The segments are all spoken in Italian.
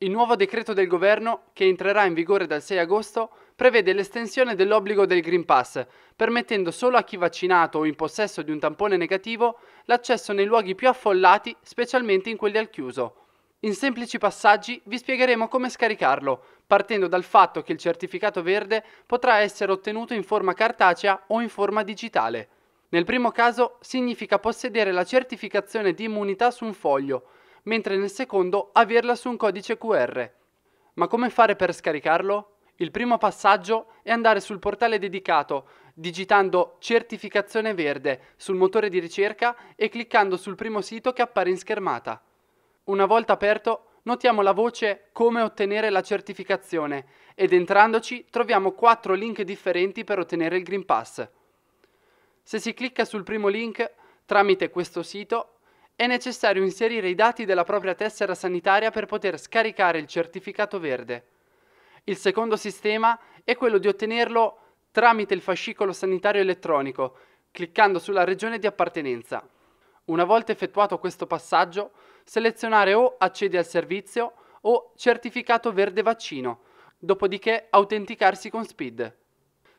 Il nuovo decreto del governo, che entrerà in vigore dal 6 agosto, prevede l'estensione dell'obbligo del Green Pass, permettendo solo a chi vaccinato o in possesso di un tampone negativo l'accesso nei luoghi più affollati, specialmente in quelli al chiuso. In semplici passaggi vi spiegheremo come scaricarlo, partendo dal fatto che il certificato verde potrà essere ottenuto in forma cartacea o in forma digitale. Nel primo caso significa possedere la certificazione di immunità su un foglio, mentre nel secondo averla su un codice QR. Ma come fare per scaricarlo? Il primo passaggio è andare sul portale dedicato, digitando certificazione verde sul motore di ricerca e cliccando sul primo sito che appare in schermata. Una volta aperto, notiamo la voce Come ottenere la certificazione ed entrandoci troviamo quattro link differenti per ottenere il Green Pass. Se si clicca sul primo link, tramite questo sito è necessario inserire i dati della propria tessera sanitaria per poter scaricare il certificato verde. Il secondo sistema è quello di ottenerlo tramite il fascicolo sanitario elettronico, cliccando sulla regione di appartenenza. Una volta effettuato questo passaggio, selezionare o accedi al servizio o certificato verde vaccino, dopodiché autenticarsi con SPID.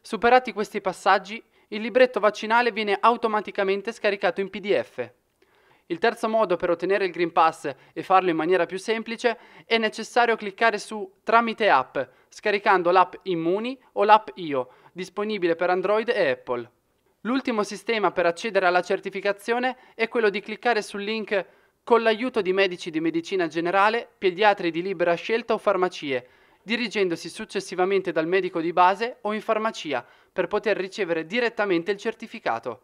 Superati questi passaggi, il libretto vaccinale viene automaticamente scaricato in PDF. Il terzo modo per ottenere il Green Pass e farlo in maniera più semplice è necessario cliccare su Tramite app, scaricando l'app Immuni o l'app Io, disponibile per Android e Apple. L'ultimo sistema per accedere alla certificazione è quello di cliccare sul link con l'aiuto di medici di medicina generale, pediatri di libera scelta o farmacie, dirigendosi successivamente dal medico di base o in farmacia per poter ricevere direttamente il certificato.